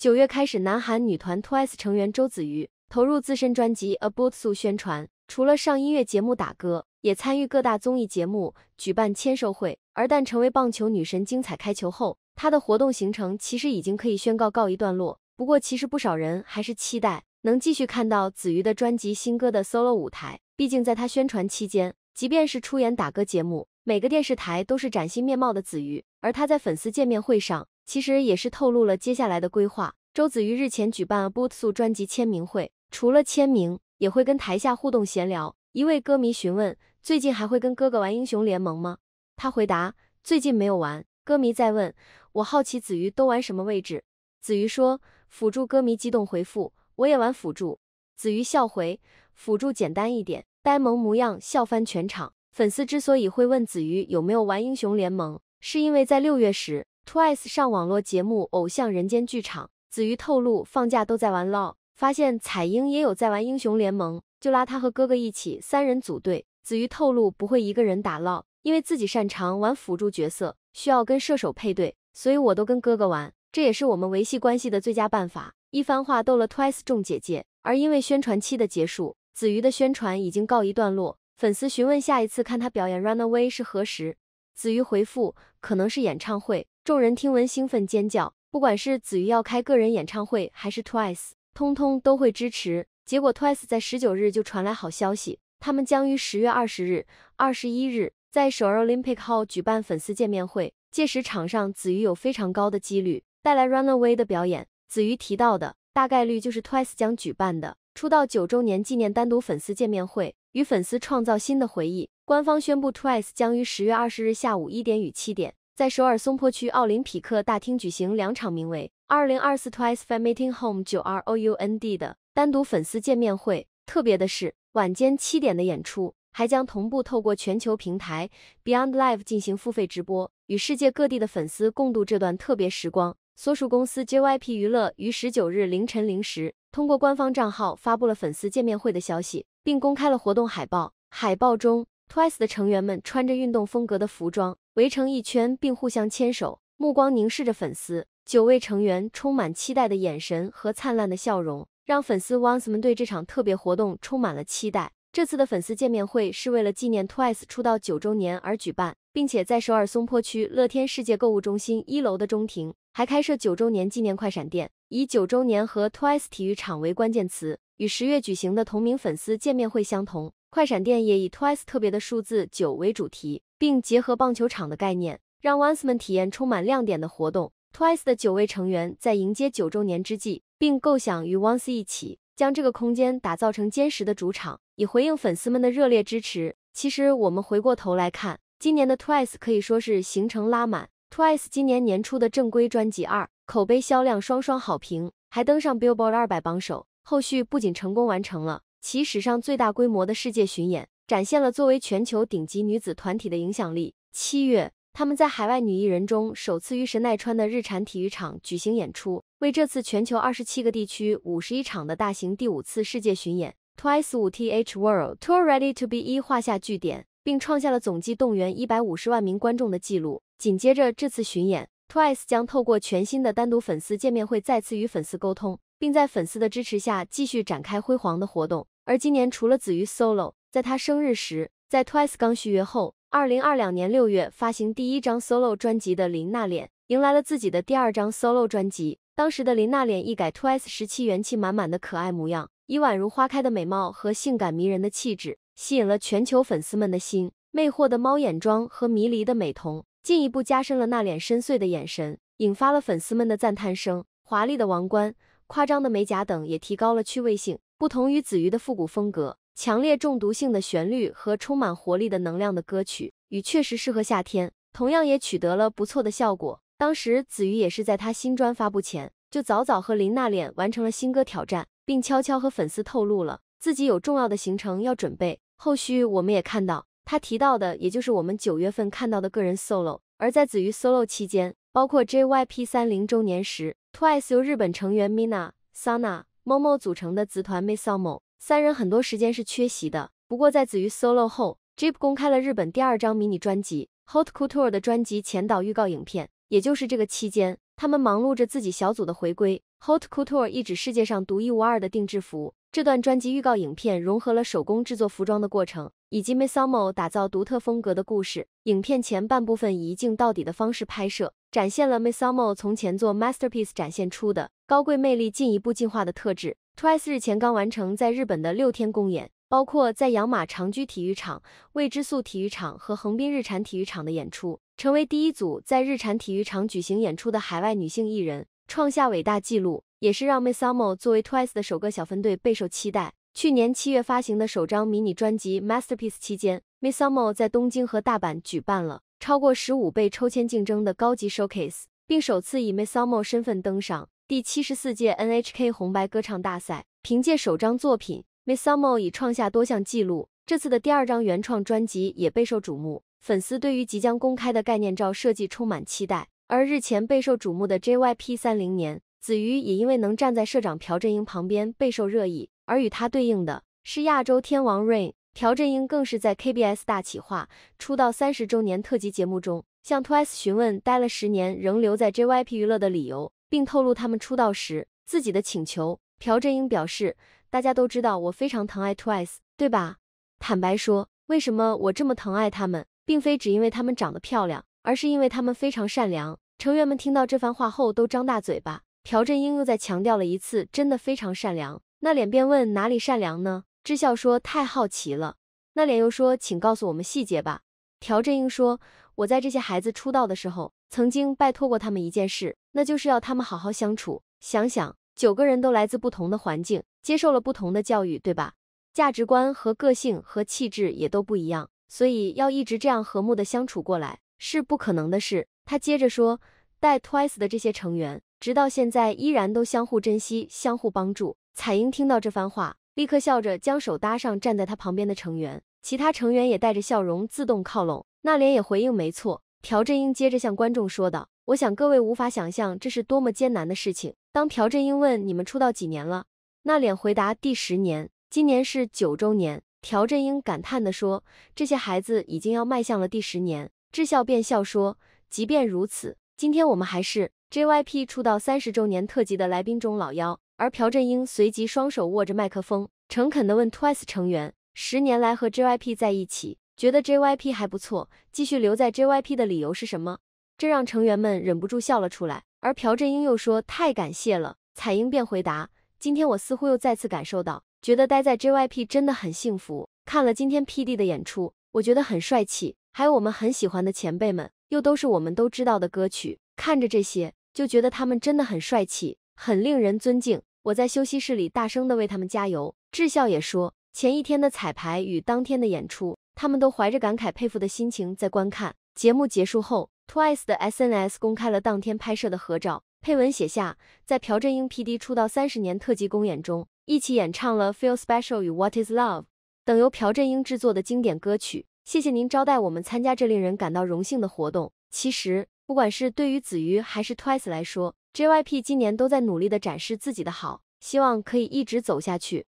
九月开始，南韩女团 Twice 成员周子瑜投入自身专辑《A Bootso》宣传，除了上音乐节目打歌，也参与各大综艺节目举办签售会。而但成为棒球女神精彩开球后，她的活动行程其实已经可以宣告告一段落。不过，其实不少人还是期待能继续看到子瑜的专辑新歌的 solo 舞台。毕竟，在她宣传期间，即便是出演打歌节目，每个电视台都是崭新面貌的子瑜。而她在粉丝见面会上。其实也是透露了接下来的规划。周子瑜日前举办《b o o t s u 专辑签名会，除了签名，也会跟台下互动闲聊。一位歌迷询问：“最近还会跟哥哥玩英雄联盟吗？”他回答：“最近没有玩。”歌迷再问：“我好奇子瑜都玩什么位置？”子瑜说：“辅助。”歌迷激动回复：“我也玩辅助。”子瑜笑回：“辅助简单一点。”呆萌模样笑翻全场。粉丝之所以会问子瑜有没有玩英雄联盟，是因为在六月时。Twice 上网络节目《偶像人间剧场》，子瑜透露放假都在玩 lol，发现彩英也有在玩英雄联盟，就拉她和哥哥一起三人组队。子瑜透露不会一个人打 lol，因为自己擅长玩辅助角色，需要跟射手配对，所以我都跟哥哥玩，这也是我们维系关系的最佳办法。一番话逗了 Twice 众姐姐。而因为宣传期的结束，子瑜的宣传已经告一段落。粉丝询问下一次看他表演《Runaway》是何时。子瑜回复：“可能是演唱会。”众人听闻兴奋尖叫。不管是子瑜要开个人演唱会，还是 TWICE，通通都会支持。结果 TWICE 在十九日就传来好消息，他们将于十月二十日、二十一日在首尔 Olympic 号举办粉丝见面会。届时场上子瑜有非常高的几率带来《Runaway》的表演。子瑜提到的大概率就是 TWICE 将举办的。出道九周年纪念单独粉丝见面会，与粉丝创造新的回忆。官方宣布，Twice 将于十月二十日下午一点与七点，在首尔松坡区奥林匹克大厅举行两场名为“二零二四 Twice Fan Meeting Home 九 Round” 的单独粉丝见面会。特别的是，晚间七点的演出还将同步透过全球平台 Beyond Live 进行付费直播，与世界各地的粉丝共度这段特别时光。所属公司 JYP 娱乐于十九日凌晨零时，通过官方账号发布了粉丝见面会的消息，并公开了活动海报。海报中，Twice 的成员们穿着运动风格的服装，围成一圈并互相牵手，目光凝视着粉丝。九位成员充满期待的眼神和灿烂的笑容，让粉丝 ONCE 们对这场特别活动充满了期待。这次的粉丝见面会是为了纪念 Twice 出道九周年而举办，并且在首尔松坡区乐天世界购物中心一楼的中庭。还开设九周年纪念快闪店，以九周年和 Twice 体育场为关键词，与十月举行的同名粉丝见面会相同。快闪店也以 Twice 特别的数字九为主题，并结合棒球场的概念，让 o n c e 们体验充满亮点的活动。Twice 的九位成员在迎接九周年之际，并构想与 Once 一起将这个空间打造成坚实的主场，以回应粉丝们的热烈支持。其实，我们回过头来看，今年的 Twice 可以说是行程拉满。Twice 今年年初的正规专辑二口碑销量双双好评，还登上 Billboard 二百榜首。后续不仅成功完成了其史上最大规模的世界巡演，展现了作为全球顶级女子团体的影响力。七月，他们在海外女艺人中首次于神奈川的日产体育场举行演出，为这次全球二十七个地区五十一场的大型第五次世界巡演 Twice 5th World Tour Ready to Be 一画下句点，并创下了总计动员一百五十万名观众的记录。紧接着这次巡演，Twice 将透过全新的单独粉丝见面会再次与粉丝沟通，并在粉丝的支持下继续展开辉煌的活动。而今年除了子瑜 Solo，在她生日时，在 Twice 刚续约后，二零二两年六月发行第一张 Solo 专辑的林娜琏迎来了自己的第二张 Solo 专辑。当时的林娜琏一改 Twice 时期元气满满的可爱模样，以宛如花开的美貌和性感迷人的气质，吸引了全球粉丝们的心。魅惑的猫眼妆和迷离的美瞳。进一步加深了那脸深邃的眼神，引发了粉丝们的赞叹声。华丽的王冠、夸张的美甲等也提高了趣味性。不同于子瑜的复古风格，强烈中毒性的旋律和充满活力的能量的歌曲《雨》确实适合夏天，同样也取得了不错的效果。当时子瑜也是在他新专发布前，就早早和林娜脸完成了新歌挑战，并悄悄和粉丝透露了自己有重要的行程要准备。后续我们也看到。他提到的，也就是我们九月份看到的个人 solo。而在子瑜 solo 期间，包括 JYP 三零周年时，Twice 由日本成员 Mina、Sana、Momo 组成的子团 Mismomo 三人很多时间是缺席的。不过在子瑜 solo 后，JYP 公开了日本第二张迷你专辑《Hot Couture》的专辑前导预告影片，也就是这个期间。他们忙碌着自己小组的回归。Hot Couture 一指世界上独一无二的定制服。这段专辑预告影片融合了手工制作服装的过程，以及 MISAMO 打造独特风格的故事。影片前半部分以一镜到底的方式拍摄，展现了 MISAMO 从前作 Masterpiece 展现出的高贵魅力进一步进化的特质。TWICE 日前刚完成在日本的六天公演，包括在养马长居体育场、未知素体育场和横滨日产体育场的演出。成为第一组在日产体育场举行演出的海外女性艺人，创下伟大纪录，也是让 MISAMO 作为 TWICE 的首个小分队备受期待。去年七月发行的首张迷你专辑《Masterpiece》期间，MISAMO 在东京和大阪举办了超过十五倍抽签竞争的高级 showcase，并首次以 MISAMO 身份登上第七十四届 NHK 红白歌唱大赛。凭借首张作品，MISAMO 已创下多项纪录，这次的第二张原创专辑也备受瞩目。粉丝对于即将公开的概念照设计充满期待，而日前备受瞩目的 JYP 三零年子瑜也因为能站在社长朴振英旁边备受热议，而与他对应的是亚洲天王 Rain。朴振英更是在 KBS 大企划出道三十周年特辑节目中向 Twice 询问待了十年仍留在 JYP 娱乐的理由，并透露他们出道时自己的请求。朴振英表示，大家都知道我非常疼爱 Twice，对吧？坦白说，为什么我这么疼爱他们？并非只因为他们长得漂亮，而是因为他们非常善良。成员们听到这番话后都张大嘴巴。朴振英又再强调了一次，真的非常善良。那脸便问哪里善良呢？智孝说太好奇了。那脸又说请告诉我们细节吧。朴振英说我在这些孩子出道的时候，曾经拜托过他们一件事，那就是要他们好好相处。想想九个人都来自不同的环境，接受了不同的教育，对吧？价值观和个性和气质也都不一样。所以要一直这样和睦的相处过来是不可能的事。他接着说，带 Twice 的这些成员，直到现在依然都相互珍惜、相互帮助。彩英听到这番话，立刻笑着将手搭上站在他旁边的成员，其他成员也带着笑容自动靠拢。那脸也回应：“没错。”朴振英接着向观众说道：“我想各位无法想象这是多么艰难的事情。”当朴振英问你们出道几年了，那脸回答：“第十年，今年是九周年。”朴振英感叹地说：“这些孩子已经要迈向了第十年。”智孝便笑说：“即便如此，今天我们还是 JYP 初到三十周年特辑的来宾中老幺。”而朴振英随即双手握着麦克风，诚恳地问 Twice 成员：“十年来和 JYP 在一起，觉得 JYP 还不错，继续留在 JYP 的理由是什么？”这让成员们忍不住笑了出来。而朴振英又说：“太感谢了。”彩英便回答：“今天我似乎又再次感受到。”觉得待在 JYP 真的很幸福。看了今天 PD 的演出，我觉得很帅气。还有我们很喜欢的前辈们，又都是我们都知道的歌曲。看着这些，就觉得他们真的很帅气，很令人尊敬。我在休息室里大声的为他们加油。智孝也说，前一天的彩排与当天的演出，他们都怀着感慨佩服的心情在观看。节目结束后，Twice 的 SNS 公开了当天拍摄的合照，配文写下：“在朴振英 PD 出道三十年特技公演中。”一起演唱了《Feel Special》与《What Is Love》等由朴振英制作的经典歌曲。谢谢您招待我们参加这令人感到荣幸的活动。其实，不管是对于子瑜还是 Twice 来说，JYP 今年都在努力地展示自己的好，希望可以一直走下去。